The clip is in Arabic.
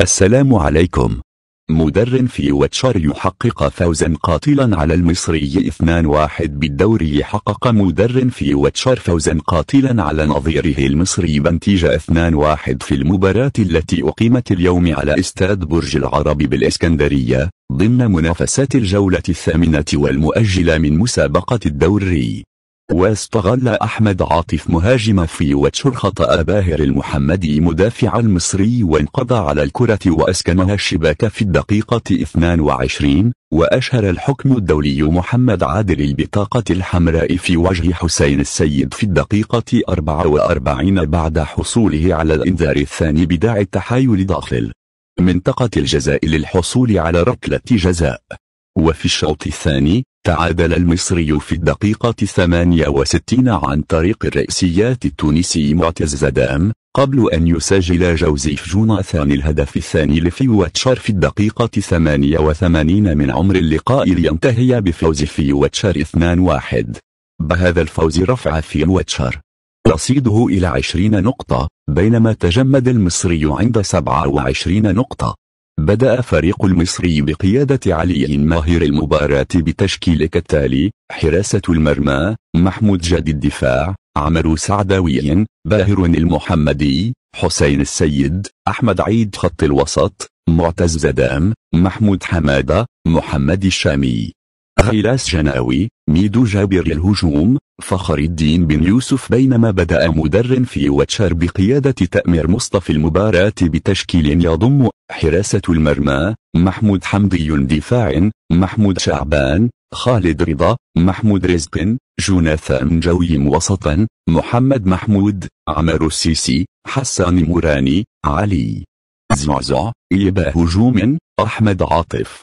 السلام عليكم مدر في واتشر يحقق فوزا قاتلا على المصري 2-1 بالدوري حقق مدر في واتشر فوزا قاتلا على نظيره المصري بنتيجة 2-1 في المباراة التي أقيمت اليوم على استاد برج العرب بالإسكندرية ضمن منافسات الجولة الثامنة والمؤجلة من مسابقة الدوري واستغل أحمد عاطف مهاجم في خطأ باهر المحمدي مدافع المصري وانقضى على الكرة وأسكنها الشباك في الدقيقة 22 وأشهر الحكم الدولي محمد عادل البطاقة الحمراء في وجه حسين السيد في الدقيقة 44 بعد حصوله على الإنذار الثاني بداعي التحايل داخل منطقة الجزاء للحصول على ركلة جزاء وفي الشوط الثاني تعادل المصري في الدقيقة 68 عن طريق الرئيسيات التونسي معتز زدام قبل أن يسجل جوزيف جوناثان الهدف الثاني لفيوتشر في الدقيقة 88 من عمر اللقاء لينتهي بفوز فيوتشر 2-1 بهذا الفوز رفع فيوتشر رصيده إلى 20 نقطة بينما تجمد المصري عند 27 نقطة بدأ فريق المصري بقيادة علي ماهر المباراة بتشكيل كالتالي حراسة المرمى محمود جاد الدفاع عمرو سعداوي باهر المحمدي حسين السيد أحمد عيد خط الوسط معتز زدام محمود حمادة محمد الشامي غيلاس جناوي ميدو جابر الهجوم فخر الدين بن يوسف بينما بدأ مدر في واتشار بقيادة تأمير مصطفى المباراة بتشكيل يضم حراسة المرمى محمود حمدي دفاع محمود شعبان خالد رضا محمود رزق جوناثان جوي وسطا محمد محمود عمر السيسي حسان موراني علي زعزع يبا هجوم أحمد عاطف